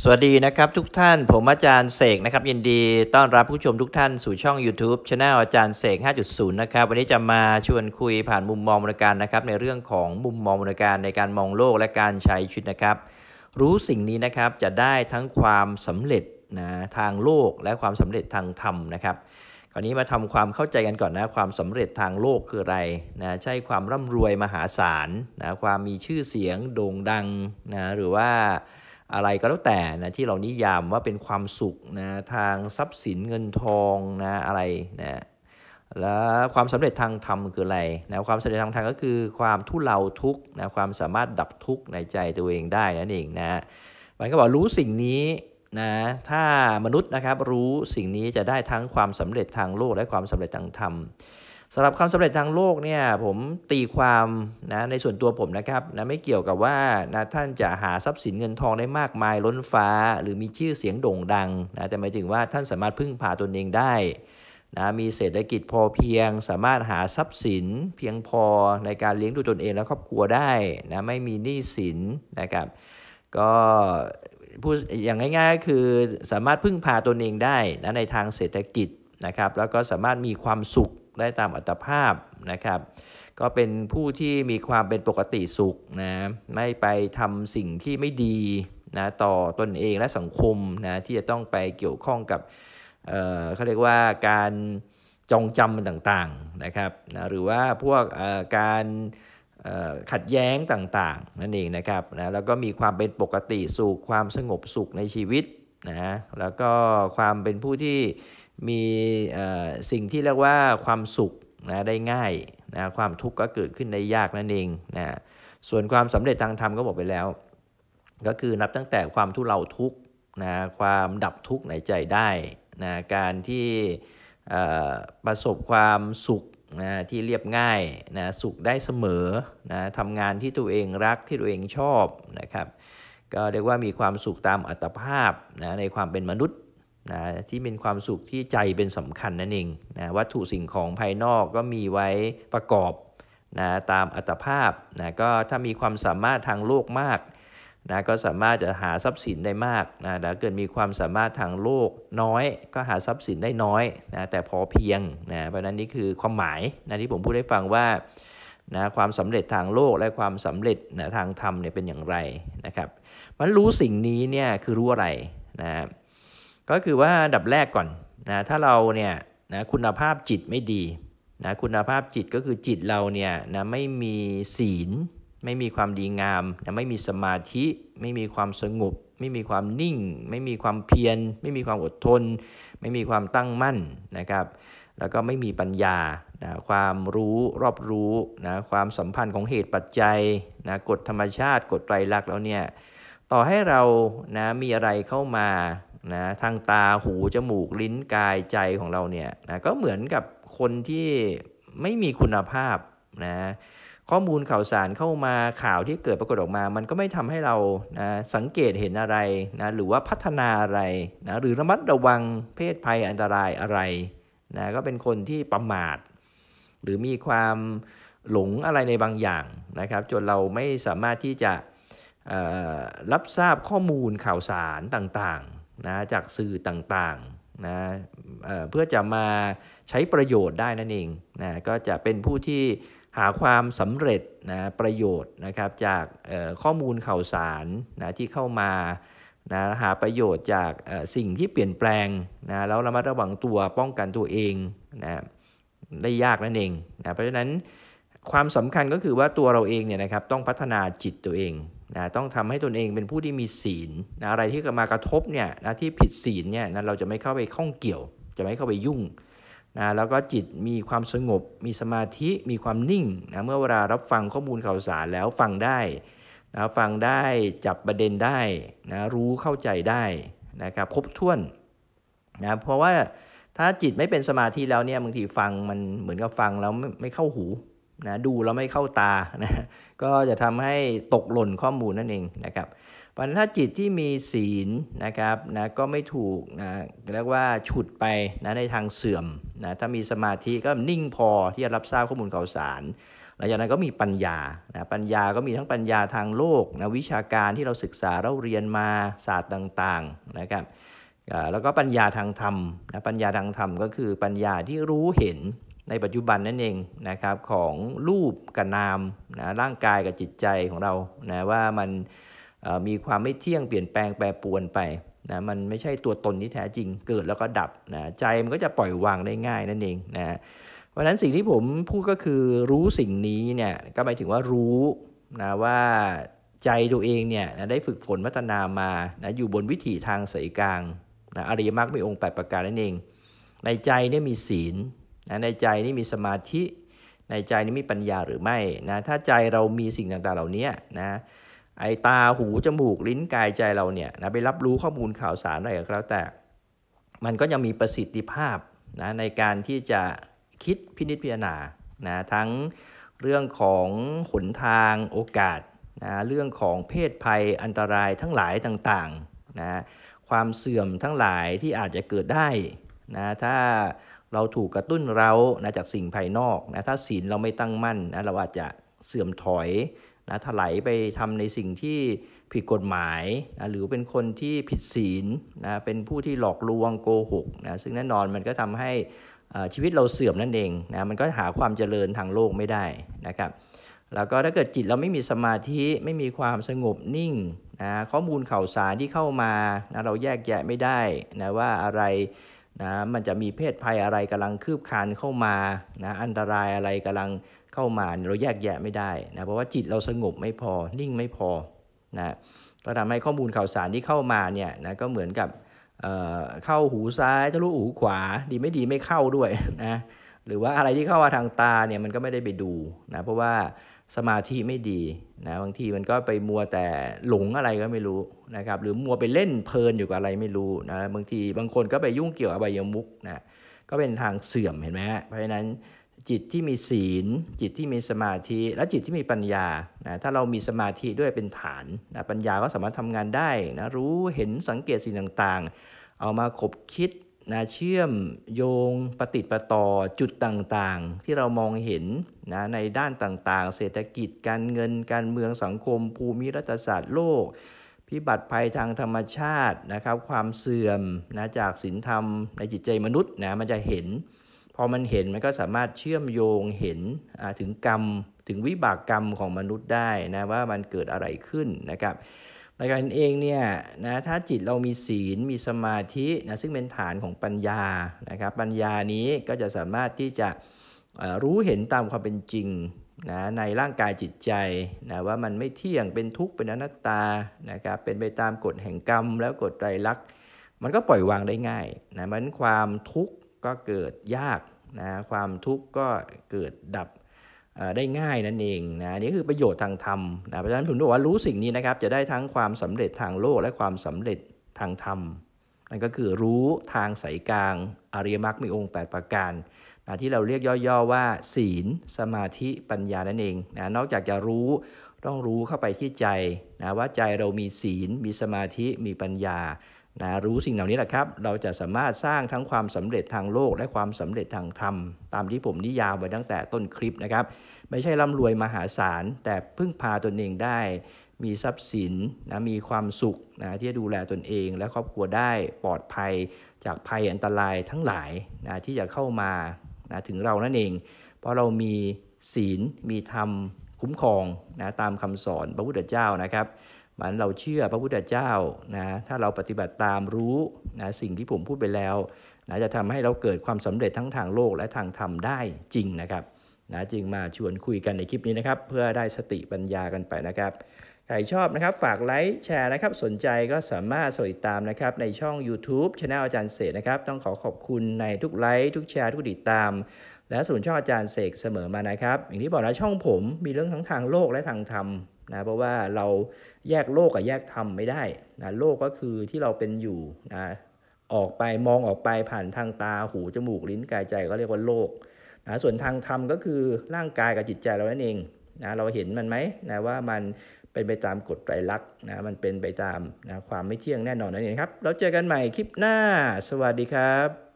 สวัสดีนะครับทุกท่านผมอาจารย์เสกนะครับยินดีต้อนรับผู้ชมทุกท่านสู่ช่อง YouTube c h anel อาจารย์เสก 5.0นะครับวันนี้จะมาชวนคุยผ่านมุมมองมรลการนะครับในเรื่องของมุมมองมรลการในการมองโลกและการใช้ชีวิตนะครับ รู้สิ่งนี้นะครับจะได้ทั้งความสำเร็จนะทางโลกและความสำเร็จทางธรรมนะครับคราวนี้มาทำ ความเข้าใจกันก่อนนะความสำเร็จทางโลกคืออะไรนะใช่ความร่ำรวยมหาศาลนะความมีชื่อเสียง โด่งดังนะหรือว่าอะไรก็แล้วแต่นะที่เรานิยามว่าเป็นความสุขนะทางทรัพย์สินเงินทองนะอะไรนะแล้วความสำเร็จทางธรรมคืออะไรนะความสำเร็จทางธรรมก็คือความทุเลาทุกนะ ความสามารถดับทุกในใจตัวเองได้นั่นเองนะมันก็บอกรู้สิ่งนี้นะถ้ามนุษย์นะครับรู้สิ่งนี้จะได้ทั้งความสำเร็จทางโลกและความสำเร็จทางธรรมสำหรับความสำเร็จทางโลกเนี่ยผมตีความนะในส่วนตัวผมนะครับนะไม่เกี่ยวกับว่านะท่านจะหาทรัพย์สินเงินทองได้มากมายล้นฟ้า หรือมีชื่อเสียงโด่งดังนะแต่หมายถึงว่าท่านสามารถพึ่งพาตนเองได้นะมีเศรษฐกิจพอเพียง สามารถหาทรัพย์สิน เพียงพอในการเลี้ยงดูตนเอง และครอบครัวได้นะไม่มีหนี้สินนะครับก็พูดอย่างง่ายๆก็คือสามารถพึ่งพาตนเองได้นะในทางเศรษฐกิจนะครับแล้วก็สามารถมีความสุขได้ตามอัตภาพนะครับก็เป็นผู้ที่มีความเป็นปกติสุขนะไม่ไปทำสิ่งที่ไม่ดีนะต่อตนเองและสังคมนะที่จะต้องไปเกี่ยวข้องกับเเขาเรียกว่าการจองจำต่างๆนะครับนะหรือว่าพวกการขัดแย้งต่างๆนั่นเองนะครับนะแล้วก็มีความเป็นปกติสุขความสงบสุขในชีวิตนะแล้วก็ความเป็นผู้ที่มีสิ่งที่ เรียกว่าความสุขนะได้ง่ายนะความทุกข์ก็เกิดขึ้นได้ยากนั่นเองนะส่วนความสำเร็จทางธรรมก็บอกไปแล้ว ก็คือนับตั้งแต่ความทุเลาทุกนะความดับทุกข์ในใจได้นะการที่ประสบความสุขนะที่เรียบง่ายนะสุขได้เสมอนะทำงานที่ตัวเองรักที่ตัวเองชอบนะครับก็เรียกว่ามีความสุขตามอัตภาพนะในความเป็นมนุษย์นะที่เป็นความสุขที่ใจเป็นสำคัญนั่นเองนะวัตถุสิ่งของภายนอกก็มีไว้ประกอบนะตามอัตภาพนะก็ถ้ามีความสามารถทางโลกมากนะก็สามารถจะหาทรัพย์สินได้มากนะถ้าเกิดมีความสามารถทางโลกน้อย ก็หาทรัพย์สินได้น้อยนะแต่พอเพียงนะเพราะนั้นนี่คือความหมายนะที่ผมพูดให้ฟังว่านะความสำเร็จทางโลกและความสำเร็จนะทางธรรมเนี่ยเป็นอย่างไรนะครับมันรู้สิ่งนี้เนี่ยคือรู้อะไรนะก็คือว่าดับแรกก่อนนะถ้าเราเนี่ยนะคุณภาพจิตไม่ดีนะคุณภาพจิตก็คือจิตเราเนี่ยนะไม่มีศีล ไม่มีความดีงามนะไม่มีสมาธิ ไม่มีความสงบ ไม่มีความนิ่ง ไม่มีความเพียรไม่มีความอดทน ไม่มีความตั้งมั่นนะครับแล้วก็ไม่มีปัญญานะความรู้รอบรู้นะความสัมพันธ์ของเหตุปัจจัยนะกฎธรรมชาติ กฎไตรลักษณ์แล้วเนี่ยต่อให้เรานะมีอะไรเข้ามานะทางตาหู จมูกลิ้นกายใจของเราเนี่ยนะก็เหมือนกับคนที่ไม่มีคุณภาพนะข้อมูลข่าวสารเข้ามาข่าวที่เกิดปรากฏออกมา มันก็ไม่ทำให้เรานะสังเกตเห็นอะไรนะหรือว่าพัฒนาอะไรนะหรือระมัดระวังเพศภัยอันตรายอะไรนะก็เป็นคนที่ประมาท หรือมีความหลงอะไรในบางอย่างนะครับจนเราไม่สามารถที่จะรับทราบข้อมูลข่าวสารต่างนะจากสื่อต่างๆนะเเพื่อจะมาใช้ประโยชน์ได้นั่นเองนะก็จะเป็นผู้ที่หาความสำเร็จนะประโยชน์นะครับจากข้อมูลข่าวสารนะที่เข้ามานะหาประโยชน์จากสิ่งที่เปลี่ยนแปลงนะแล้วระมัดระวังตัวป้องกันตัวเองนะได้ยากนั่นเองนะเพราะฉะนั้นความสำคัญก็คือว่าตัวเราเองเนี่ยนะครับ ต้องพัฒนาจิตตัวเองนะต้องทำให้ตนเองเป็นผู้ที่มีศีลนะอะไรที่มากระทบเนี่ยนะที่ผิดศีลเนี่ยนะเราจะไม่เข้าไปข้องเกี่ยว จะไม่เข้าไปยุ่งนะแล้วก็จิตมีความสงบมีสมาธิมีความนิ่งนะเมื่อเวลารับฟังข้อมูลข่าวสารแล้วฟังได้นะฟังได้จับประเด็นได้นะรู้เข้าใจได้นะครับครบถ้วนนะเพราะว่าถ้าจิตไม่เป็นสมาธิแล้วเนี่ยบางทีฟังมันเหมือนกับฟังแล้วไม่เข้าหูนะดูแล้วไม่เข้าตานะก็จะทำให้ตกหล่นข้อมูลนั่นเองนะครับปัญหาจิตที่มีศีลนะครับนะก็ไม่ถูกนะเรียกว่าฉุดไปนะในทางเสื่อมนะถ้ามีสมาธิก็นิ่งพอที่จะรับทราบข้อมูลข่าวสารหลังจากนั้นก็มีปัญญานะปัญญาก็มีทั้งปัญญาทางโลกนะวิชาการที่เราศึกษาเราเรียนมาศาสตร์ต่างๆนะครับแล้วก็ปัญญาทางธรรมนะปัญญาทางธรรมก็คือปัญญาที่รู้เห็นในปัจจุบันนั่นเองนะครับของรูปกับนามนะร่างกายกับจิตใจของเรานะว่ามันมีความไม่เที่ยงเปลี่ยนแปลงแปรปรวนไปนะมันไม่ใช่ตัวตนที่แท้จริงเกิด แล้วก็ดับนะใจมันก็จะปล่อยวางได้ง่ายนั่นเองนะเพราะนั้นสิ่งที่ผมพูดก็คือรู้สิ่งนี้เนี่ยก็หมายถึงว่ารู้นะว่าใจตัวเองเนี่ยนะได้ฝึกฝนพัฒนามานะอยู่บนวิถีทางสายกลางนะอริยมรรคมีองค์8ประการนั่นเอง ในใจเนี่ยมีศีลนะในใจนี่มีสมาธิ ในใจนี้มีปัญญาหรือไม่นะถ้าใจเรามีสิ่งต่างๆเหล่านี้นะไอตาหู จมูกลิ้นกายใจเราเนี่ยนะไปรับรู้ข้อมูลข่าวสารอะไรก็แล้ว แต่มันก็ยังมีประสิทธิภาพนะในการที่จะคิดพินิจพิจารณานะทั้งเรื่องของหนทางโอกาสนะเรื่องของเพศภัยอันตรายทั้งหลายต่างๆนะความเสื่อมทั้งหลายที่อาจจะเกิดได้นะถ้าเราถูกกระตุ้นเรานะจากสิ่งภายนอกนะถ้าศีลเราไม่ตั้งมั่นนะเราอาจจะเสื่อมถอยนะถลายไปทำในสิ่งที่ผิดกฎหมายนะหรือเป็นคนที่ผิดศีลนะเป็นผู้ที่หลอกลวงโกหกนะซึ่งแน่นอนมันก็ทำให้ชีวิตเราเสื่อมนั่นเองนะมันก็หาความเจริญทางโลกไม่ได้นะครับแล้วก็ถ้าเกิดจิตเราไม่มีสมาธิไม่มีความสงบนิ่งนะข้อมูลข่าวสารที่เข้ามานะเราแยกแยะไม่ได้นะว่าอะไรนะมันจะมีเพศภัยอะไรกำลังคืบคานเข้ามานะอันตรายอะไรกำลังเข้ามาเราแยกแยะไม่ได้นะเพราะว่าจิตเราสงบไม่พอนิ่งไม่พอนะก็ทำให้ข้อมูลข่าวสารที่เข้ามาเนี่ยนะก็เหมือนกับเเข้าหูซ้ายทะลุหูขวา ดีไม่ดีไม่เข้าด้วยนะหรือว่าอะไรที่เข้ามาทางตาเนี่ยมันก็ไม่ได้ไปดูนะเพราะว่าสมาธิไม่ดีนะบางทีมันก็ไปมัวแต่หลงอะไรก็ไม่รู้นะครับหรือมัวไปเล่นเพลินอยู่กับอะไรไม่รู้นะบางทีบางคนก็ไปยุ่งเกี่ยวอบายมุกนะก็เป็นทางเสื่อมเห็นไหมเพราะฉะนั้นจิตที่มีศีล จิตที่มีสมาธิและจิตที่มีปัญญานะถ้าเรามีสมาธิด้วยเป็นฐานนะปัญญาก็สามารถทำงานได้นะรู้เห็นสังเกตสิ่งต่างๆ เอามาคบคิดนะเชื่อมโยงปฏิปต่อจุดต่างๆ ที่เรามองเห็นนะในด้านต่างๆ เศรษฐกิจ การเงินการเมืองสังคมภูมิรัฐศาสตร์โลก พิบัติภัยทางธรรมชาตินะครับความเสื่อมนะจากศีลธรรมในจิตใจมนุษย์นะมันจะเห็นพอมันเห็นมันก็สามารถเชื่อมโยงเห็นถึงกรรมถึงวิบากกรรมของมนุษย์ได้นะว่ามันเกิดอะไรขึ้นนะครับรายการเองเนี่ยนะถ้าจิตเรามีศีลมีสมาธินะซึ่งเป็นฐานของปัญญานะครับปัญญานี้ก็จะสามารถที่จะรู้เห็นตามความเป็นจริงนะในร่างกายจิตใจนะว่ามันไม่เที่ยงเป็นทุกข์เป็นอนัตตานะครับเป็นไปตามกฎแห่งกรรม แล้วกฎไตรลักษณ์ มันก็ปล่อยวางได้ง่ายนะมันความทุกข์ก็เกิดยากนะความทุกข์ก็เกิดดับได้ง่ายนั่นเองนะนี่คือประโยชน์ทางธรรมนะเพราะฉะนั้นผมบอกว่า รู้สิ่งนี้นะครับ จะได้ทั้งความสำเร็จทางโลกและความสำเร็จทางธรรมนั่นก็คือรู้ทางสายกลาง อริยมรรคมีองค์ 8 ประการนะที่เราเรียกย่อๆว่าศีลสมาธิปัญญานั่นเองนะนอกจากจะรู้ต้องรู้เข้าไปที่ใจนะว่าใจเรามีศีล มีสมาธิมีปัญญานะรู้สิ่งเหล่านี้แหละครับ เราจะสามารถสร้างทั้งความสำเร็จทางโลก และความสำเร็จทางธรรม ตามที่ผมนิยามไว้ตั้งแต่ต้นคลิปนะครับ ไม่ใช่ร่ารวยมหาศาล แต่พึ่งพาตนเองได้ มีทรัพย์สินนะมีความสุขนะที่จะดูแลตนเอง และครอบครัวได้ปลอดภัยจากภัยอันตรายทั้งหลายนะที่จะเข้ามานะถึงเรานั่นเอง เพราะเรามีศีลมีธรรมคุ้มครองนะตามคำสอนพระพุทธเจ้านะครับมันเราเชื่อพระพุทธเจ้านะ ถ้าเราปฏิบัติตามรู้นะสิ่งที่ผมพูดไปแล้วนะจะทำให้เราเกิดความสำเร็จทั้งทางโลกและทางธรรมได้จริงนะครับนะจึงมาชวนคุยกันในคลิปนี้นะครับ เพื่อได้สติปัญญากันไปนะครับ ใครชอบนะครับ ฝากไลค์ แชร์นะครับ สนใจก็สามารถสติดตามนะครับ ในช่อง YouTube ช anel อาจารย์เสกนะครับ ต้องขอขอบคุณในทุกไลค์ทุกแชร์ทุกติดตาม และส่วนช่องอาจารย์เสกเสมอมานะครับอย่างที่บอกนะช่องผมมีเรื่องทั้งทางโลกและทางธรรมนะเพราะว่าเราแยกโลกกับแยกธรรมไม่ได้นะโลกก็คือที่เราเป็นอยู่นะออกไปมองออกไปผ่านทางตาหู จมูกลิ้นกายใจก็เรียกว่าโลกนะส่วนทางธรรมก็คือร่างกายกับจิตใจเรานั่นเองนะเราเห็นมันไหมนะว่ามันเป็นไปตามกฎไตรลักษณ์นะมันเป็นไปตามนะความไม่เที่ยงแน่นอนนั่นเองครับเราเจอกันใหม่คลิปหน้าสวัสดีครับ